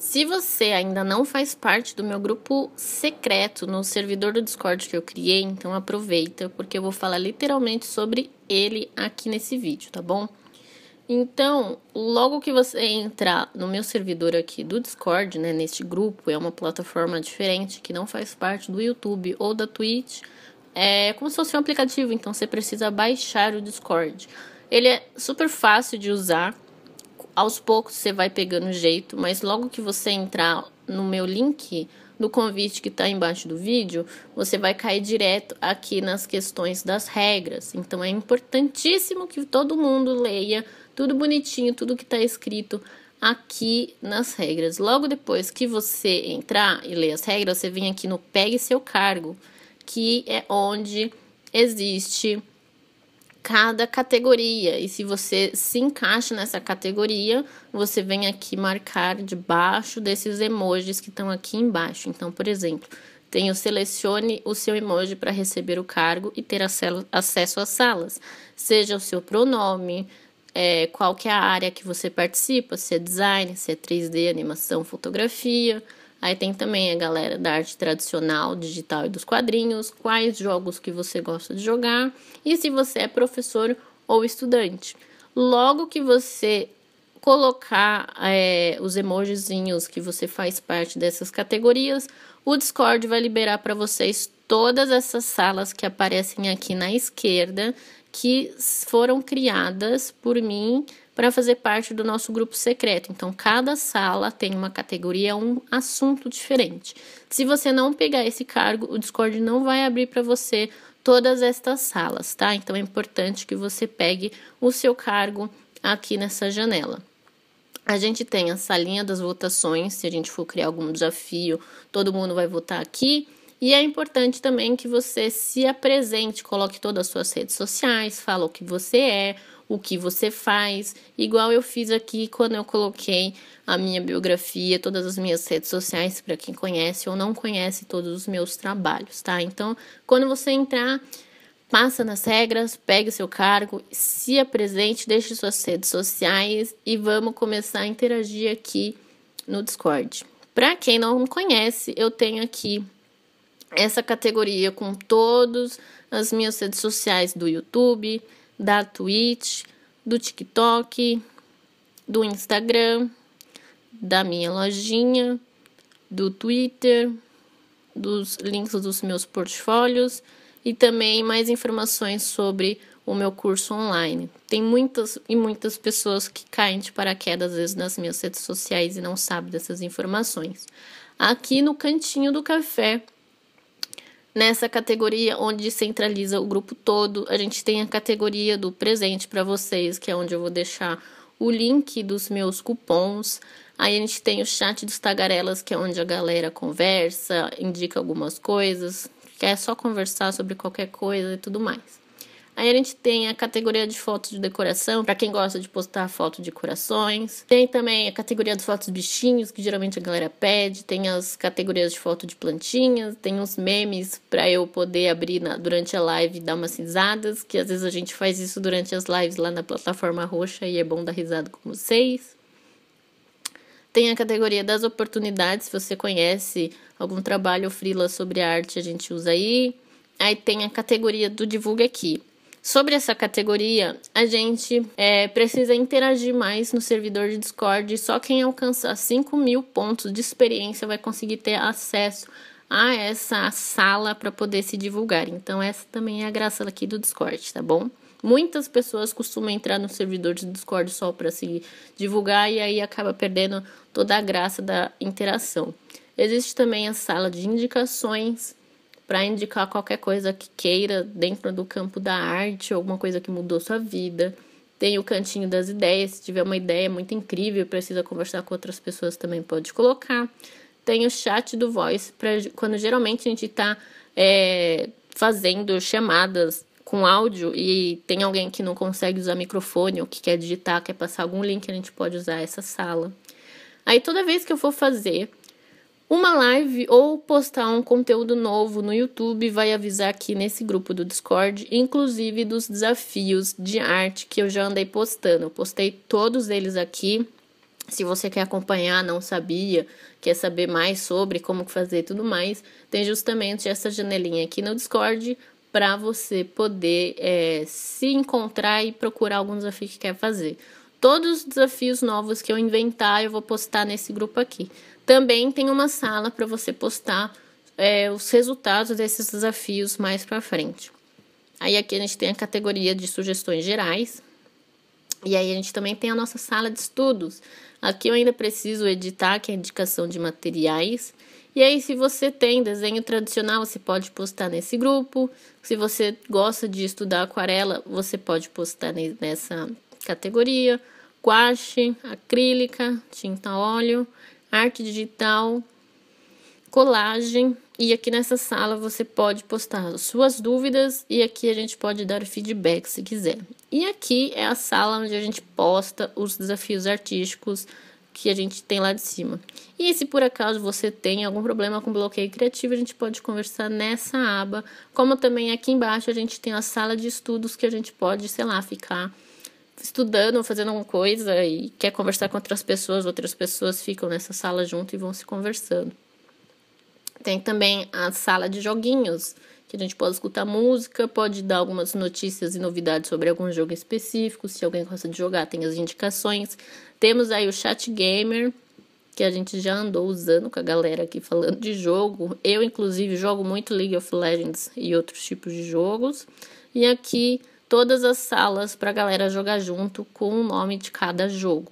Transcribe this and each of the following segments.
Se você ainda não faz parte do meu grupo secreto no servidor do Discord que eu criei, então aproveita, porque eu vou falar literalmente sobre ele aqui nesse vídeo, tá bom? Então, logo que você entrar no meu servidor aqui do Discord, né, neste grupo, é uma plataforma diferente que não faz parte do YouTube ou da Twitch, é como se fosse um aplicativo, então você precisa baixar o Discord. Ele é super fácil de usar, aos poucos você vai pegando jeito, mas logo que você entrar no meu link do convite que está embaixo do vídeo, você vai cair direto aqui nas questões das regras. Então é importantíssimo que todo mundo leia tudo bonitinho, tudo que está escrito aqui nas regras. Logo depois que você entrar e ler as regras, você vem aqui no Pegue Seu Cargo, que é onde existe cada categoria. E se você se encaixa nessa categoria, você vem aqui marcar debaixo desses emojis que estão aqui embaixo. Então, por exemplo, tem o selecione o seu emoji para receber o cargo e ter acesso às salas. Seja o seu pronome, é, qual que é a área que você participa, se é design, se é 3D, animação, fotografia Aí tem também a galera da arte tradicional, digital e dos quadrinhos, quais jogos que você gosta de jogar e se você é professor ou estudante. Logo que você colocar é, os emojizinhos que você faz parte dessas categorias, o Discord vai liberar para vocês todas essas salas que aparecem aqui na esquerda, que foram criadas por mim para fazer parte do nosso grupo secreto. Então, cada sala tem uma categoria, um assunto diferente. Se você não pegar esse cargo, o Discord não vai abrir para você todas estas salas, tá? Então, é importante que você pegue o seu cargo aqui nessa janela. A gente tem a salinha das votações, se a gente for criar algum desafio, todo mundo vai votar aqui. E é importante também que você se apresente, coloque todas as suas redes sociais, fala o que você é, o que você faz, igual eu fiz aqui quando eu coloquei a minha biografia, todas as minhas redes sociais para quem conhece ou não conhece todos os meus trabalhos, tá? Então, quando você entrar, passa nas regras, pegue seu cargo, se apresente, deixe suas redes sociais e vamos começar a interagir aqui no Discord. Para quem não conhece, eu tenho aqui essa categoria com todas as minhas redes sociais do YouTube, da Twitch, do TikTok, do Instagram, da minha lojinha, do Twitter, dos links dos meus portfólios e também mais informações sobre o meu curso online. Tem muitas e muitas pessoas que caem de paraquedas às vezes nas minhas redes sociais e não sabem dessas informações. Aqui no cantinho do café Nessa categoria onde centraliza o grupo todo, a gente tem a categoria do presente para vocês, que é onde eu vou deixar o link dos meus cupons. Aí a gente tem o chat dos tagarelas, que é onde a galera conversa, indica algumas coisas, quer é só conversar sobre qualquer coisa e tudo mais. Aí a gente tem a categoria de fotos de decoração, para quem gosta de postar foto de corações. Tem também a categoria de fotos bichinhos, que geralmente a galera pede. Tem as categorias de foto de plantinhas. Tem os memes para eu poder abrir na, durante a live e dar umas risadas, que às vezes a gente faz isso durante as lives lá na plataforma roxa e é bom dar risada com vocês. Tem a categoria das oportunidades, se você conhece algum trabalho ou frila sobre arte, a gente usa aí. Aí tem a categoria do divulga aqui sobre essa categoria, a gente é, precisa interagir mais no servidor de Discord. Só quem alcançar 5 mil pontos de experiência vai conseguir ter acesso a essa sala para poder se divulgar. Então, essa também é a graça aqui do Discord, tá bom? Muitas pessoas costumam entrar no servidor de Discord só para se divulgar e aí acaba perdendo toda a graça da interação. Existe também a sala de indicações, para indicar qualquer coisa que queira dentro do campo da arte, alguma coisa que mudou sua vida. Tem o cantinho das ideias, se tiver uma ideia muito incrível, precisa conversar com outras pessoas também pode colocar. Tem o chat do Voice, pra, quando geralmente a gente está é, fazendo chamadas com áudio e tem alguém que não consegue usar microfone ou que quer digitar, quer passar algum link, a gente pode usar essa sala. Aí toda vez que eu for fazer uma live ou postar um conteúdo novo no YouTube, vai avisar aqui nesse grupo do Discord, inclusive dos desafios de arte que eu já andei postando. Eu postei todos eles aqui. Se você quer acompanhar, não sabia, quer saber mais sobre como fazer e tudo mais, tem justamente essa janelinha aqui no Discord para você poder é, se encontrar e procurar algum desafio que quer fazer. Todos os desafios novos que eu inventar, eu vou postar nesse grupo aqui. Também tem uma sala para você postar é, os resultados desses desafios mais para frente. Aí aqui a gente tem a categoria de sugestões gerais. E aí a gente também tem a nossa sala de estudos. Aqui eu ainda preciso editar, que é a indicação de materiais. E aí, se você tem desenho tradicional, você pode postar nesse grupo. Se você gosta de estudar aquarela, você pode postar nessa categoria. Guache, acrílica, tinta óleo arte digital, colagem. E aqui nessa sala você pode postar suas dúvidas e aqui a gente pode dar feedback se quiser. E aqui é a sala onde a gente posta os desafios artísticos que a gente tem lá de cima. E se por acaso você tem algum problema com bloqueio criativo, a gente pode conversar nessa aba, como também aqui embaixo a gente tem a sala de estudos que a gente pode, sei lá, ficar estudando, fazendo alguma coisa e quer conversar com outras pessoas, outras pessoas ficam nessa sala junto e vão se conversando. Tem também a sala de joguinhos, que a gente pode escutar música, pode dar algumas notícias e novidades sobre algum jogo específico, se alguém gosta de jogar, tem as indicações. Temos aí o chat gamer, que a gente já andou usando com a galera aqui falando de jogo. Eu inclusive jogo muito League of Legends e outros tipos de jogos. E aqui todas as salas para a galera jogar junto com o nome de cada jogo.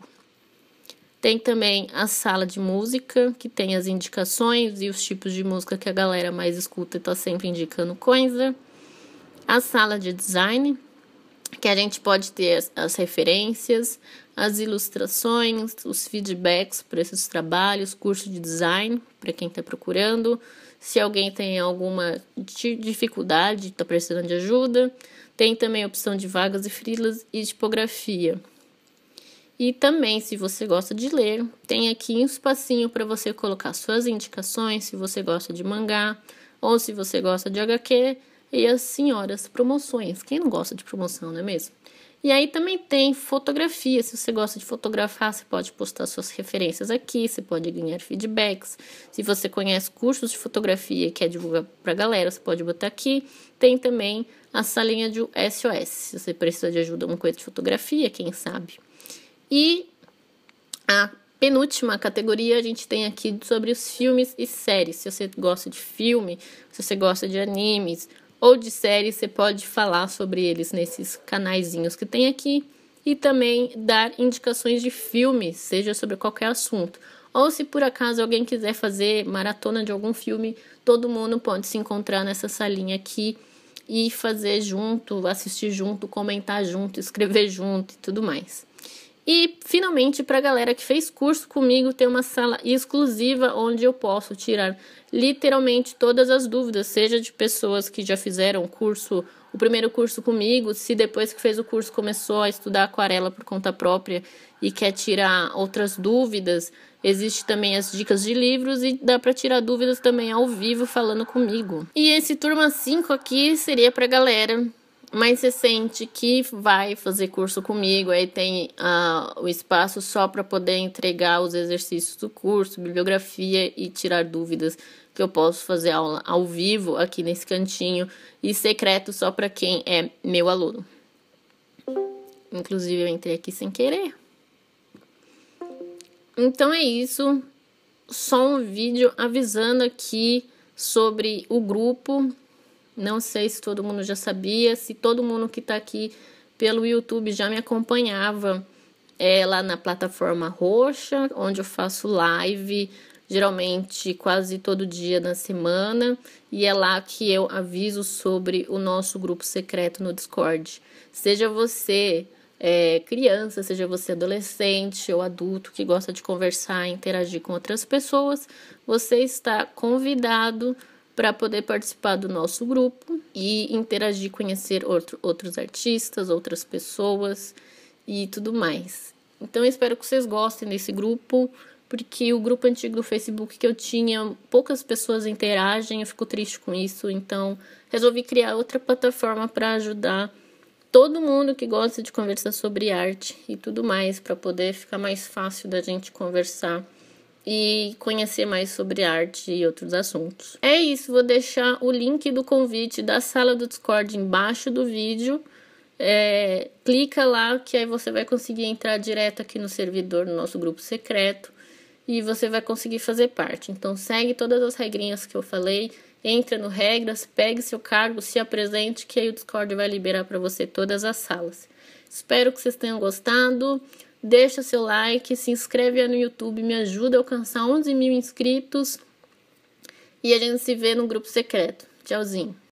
Tem também a sala de música, que tem as indicações e os tipos de música que a galera mais escuta e está sempre indicando coisa. A sala de design, que a gente pode ter as, as referências, as ilustrações, os feedbacks para esses trabalhos, curso de design para quem está procurando, se alguém tem alguma dificuldade, está precisando de ajuda, tem também a opção de vagas e frilas e tipografia. E também, se você gosta de ler, tem aqui um espacinho para você colocar suas indicações, se você gosta de mangá ou se você gosta de HQ, e as senhoras promoções. Quem não gosta de promoção, não é mesmo? E aí também tem fotografia. Se você gosta de fotografar, você pode postar suas referências aqui, você pode ganhar feedbacks. Se você conhece cursos de fotografia e quer divulgar para a galera, você pode botar aqui. Tem também a salinha de SOS, se você precisa de ajuda, alguma coisa de fotografia, quem sabe. E a penúltima categoria a gente tem aqui sobre os filmes e séries. Se você gosta de filme, se você gosta de animes ou de série, você pode falar sobre eles nesses canaizinhos que tem aqui e também dar indicações de filme, seja sobre qualquer assunto. Ou se por acaso alguém quiser fazer maratona de algum filme, todo mundo pode se encontrar nessa salinha aqui e fazer junto, assistir junto, comentar junto, escrever junto e tudo mais. E finalmente, para a galera que fez curso comigo, tem uma sala exclusiva onde eu posso tirar literalmente todas as dúvidas, seja de pessoas que já fizeram o curso, o primeiro curso comigo, se depois que fez o curso começou a estudar aquarela por conta própria e quer tirar outras dúvidas, existe também as dicas de livros e dá para tirar dúvidas também ao vivo falando comigo. E esse turma 5 aqui seria para galera mas você sente que vai fazer curso comigo, aí tem uh, o espaço só para poder entregar os exercícios do curso, bibliografia e tirar dúvidas que eu posso fazer aula ao vivo aqui nesse cantinho e secreto só para quem é meu aluno. Inclusive eu entrei aqui sem querer. Então é isso, só um vídeo avisando aqui sobre o grupo não sei se todo mundo já sabia, se todo mundo que está aqui pelo YouTube já me acompanhava é, lá na plataforma roxa, onde eu faço live geralmente quase todo dia na semana, e é lá que eu aviso sobre o nosso grupo secreto no Discord. Seja você é, criança, seja você adolescente ou adulto que gosta de conversar e interagir com outras pessoas, você está convidado para poder participar do nosso grupo e interagir, conhecer outro, outros artistas, outras pessoas e tudo mais. Então eu espero que vocês gostem desse grupo, porque o grupo antigo do Facebook que eu tinha, poucas pessoas interagem, eu fico triste com isso, então resolvi criar outra plataforma para ajudar todo mundo que gosta de conversar sobre arte e tudo mais, para poder ficar mais fácil da gente conversar e conhecer mais sobre arte e outros assuntos. É isso, vou deixar o link do convite da sala do Discord embaixo do vídeo. É, clica lá que aí você vai conseguir entrar direto aqui no servidor, no nosso grupo secreto, e você vai conseguir fazer parte. Então segue todas as regrinhas que eu falei, entra no regras, pegue seu cargo, se apresente, que aí o Discord vai liberar para você todas as salas. Espero que vocês tenham gostado deixa seu like, se inscreve no YouTube, me ajuda a alcançar 11 mil inscritos e a gente se vê no grupo secreto. Tchauzinho!